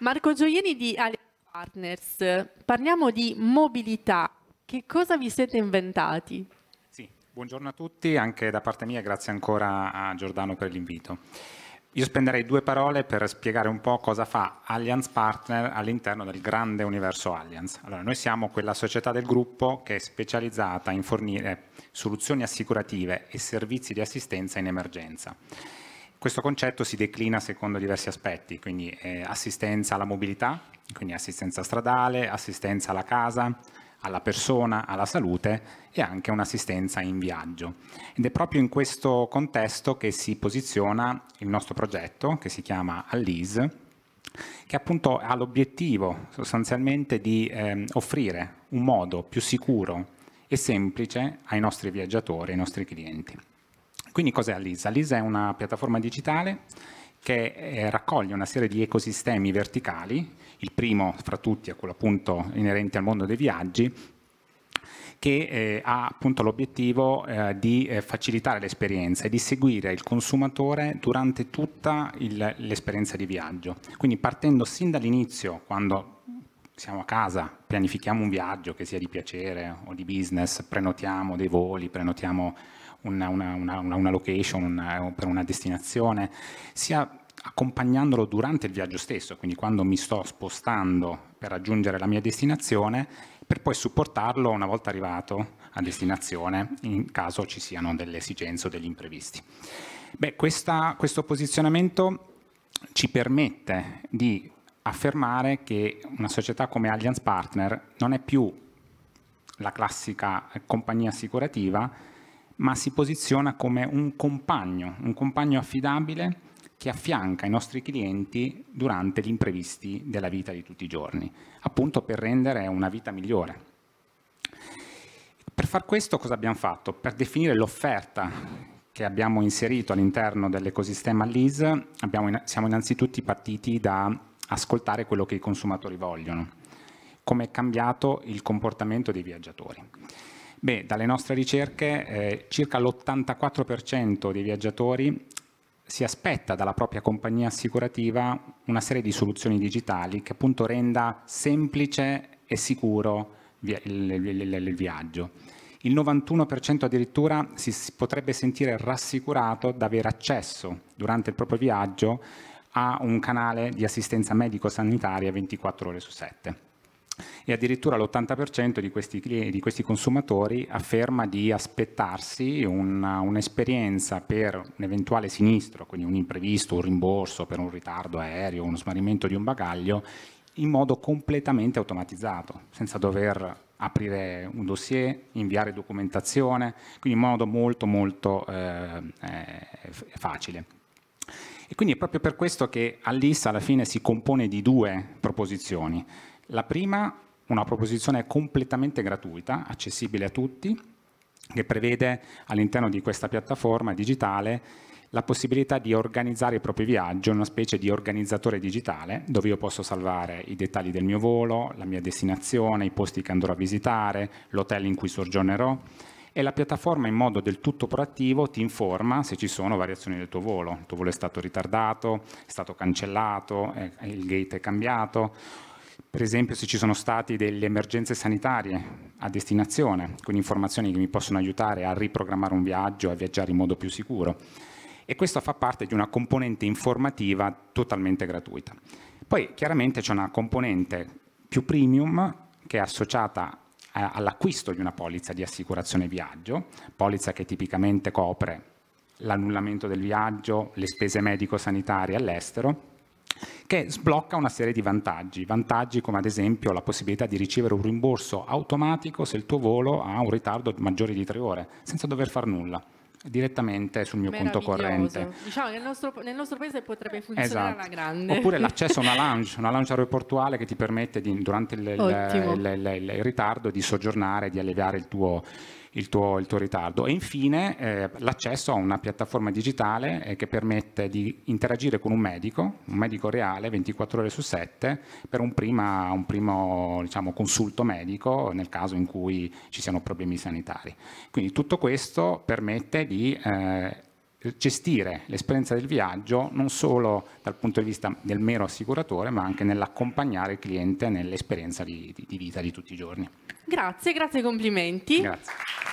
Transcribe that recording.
Marco Gioieni di Allianz Partners, parliamo di mobilità. Che cosa vi siete inventati? Sì, buongiorno a tutti, anche da parte mia grazie ancora a Giordano per l'invito. Io spenderei due parole per spiegare un po' cosa fa Allianz Partner all'interno del grande universo Allianz. Allora, noi siamo quella società del gruppo che è specializzata in fornire soluzioni assicurative e servizi di assistenza in emergenza. Questo concetto si declina secondo diversi aspetti, quindi eh, assistenza alla mobilità, quindi assistenza stradale, assistenza alla casa, alla persona, alla salute e anche un'assistenza in viaggio. Ed è proprio in questo contesto che si posiziona il nostro progetto, che si chiama Allis, che appunto ha l'obiettivo sostanzialmente di eh, offrire un modo più sicuro e semplice ai nostri viaggiatori, ai nostri clienti. Quindi cos'è Alisa? Alisa è una piattaforma digitale che eh, raccoglie una serie di ecosistemi verticali, il primo fra tutti è quello appunto inerente al mondo dei viaggi, che eh, ha appunto l'obiettivo eh, di eh, facilitare l'esperienza e di seguire il consumatore durante tutta l'esperienza di viaggio. Quindi partendo sin dall'inizio, quando siamo a casa, pianifichiamo un viaggio che sia di piacere o di business, prenotiamo dei voli, prenotiamo una, una, una, una location eh, per una destinazione, sia accompagnandolo durante il viaggio stesso, quindi quando mi sto spostando per raggiungere la mia destinazione, per poi supportarlo una volta arrivato a destinazione in caso ci siano delle esigenze o degli imprevisti. Beh, questa, questo posizionamento ci permette di affermare che una società come Allianz Partner non è più la classica compagnia assicurativa, ma si posiziona come un compagno, un compagno affidabile che affianca i nostri clienti durante gli imprevisti della vita di tutti i giorni, appunto per rendere una vita migliore. Per far questo cosa abbiamo fatto? Per definire l'offerta che abbiamo inserito all'interno dell'ecosistema LIS, siamo innanzitutto partiti da ascoltare quello che i consumatori vogliono. Come è cambiato il comportamento dei viaggiatori? Beh, dalle nostre ricerche eh, circa l'84% dei viaggiatori si aspetta dalla propria compagnia assicurativa una serie di soluzioni digitali che appunto renda semplice e sicuro il, il, il, il viaggio. Il 91% addirittura si, potrebbe sentire rassicurato da avere accesso durante il proprio viaggio ha un canale di assistenza medico-sanitaria 24 ore su 7 e addirittura l'80% di questi, di questi, consumatori afferma di aspettarsi un'esperienza per un eventuale sinistro, quindi un imprevisto, un rimborso per un ritardo aereo, uno smarrimento di un bagaglio, in modo completamente automatizzato, senza dover aprire un dossier, inviare documentazione, quindi in modo molto molto eh, eh facile. E quindi è proprio per questo che Alice alla fine si compone di due proposizioni. La prima, una proposizione completamente gratuita, accessibile a tutti, che prevede all'interno di questa piattaforma digitale la possibilità di organizzare il proprio viaggio una specie di organizzatore digitale dove io posso salvare i dettagli del mio volo, la mia destinazione, i posti che andrò a visitare, l'hotel in cui soggiornerò e la piattaforma in modo del tutto proattivo ti informa se ci sono variazioni del tuo volo. Il tuo volo è stato ritardato, è stato cancellato, è, il gate è cambiato. Per esempio se ci sono state delle emergenze sanitarie a destinazione, con informazioni che mi possono aiutare a riprogrammare un viaggio, a viaggiare in modo più sicuro. E questo fa parte di una componente informativa totalmente gratuita. Poi chiaramente c'è una componente più premium che è associata eh, all'acquisto di una polizza di assicurazione viaggio, polizza che tipicamente copre l'annullamento del viaggio, le spese medico-sanitarie all'estero, che sblocca una serie di vantaggi, vantaggi come ad esempio la possibilità di ricevere un rimborso automatico se il tuo volo ha un ritardo maggiore di tre ore, senza dover far nulla direttamente sul mio conto corrente. Diciamo che nel nostro, nel nostro paese potrebbe funzionare esatto. alla grande. Oppure l'accesso a una lounge, una lounge aeroportuale che ti permette di, durante il, il, il, il ritardo di soggiornare, di alleviare il tuo il tuo, il tuo ritardo. E infine eh, l'accesso a una piattaforma digitale eh, che permette di interagire con un medico, un medico reale 24 ore su 7, per un, prima, un primo diciamo, consulto medico nel caso in cui ci siano problemi sanitari. Quindi tutto questo permette di eh, eh, gestire l'esperienza del viaggio non solo dal punto di vista del mero assicuratore, ma anche nell'accompagnare il cliente nell'esperienza di, di, vita di tutti i giorni. Grazie, grazie e complimenti. Grazie.